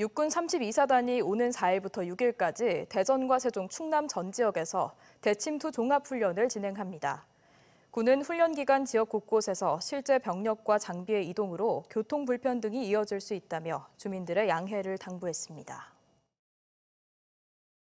육군 32사단이 오는 4일부터 6일까지 대전과 세종, 충남 전 지역에서 대침투 종합훈련을 진행합니다. 군은 훈련 기간 지역 곳곳에서 실제 병력과 장비의 이동으로 교통 불편 등이 이어질 수 있다며 주민들의 양해를 당부했습니다.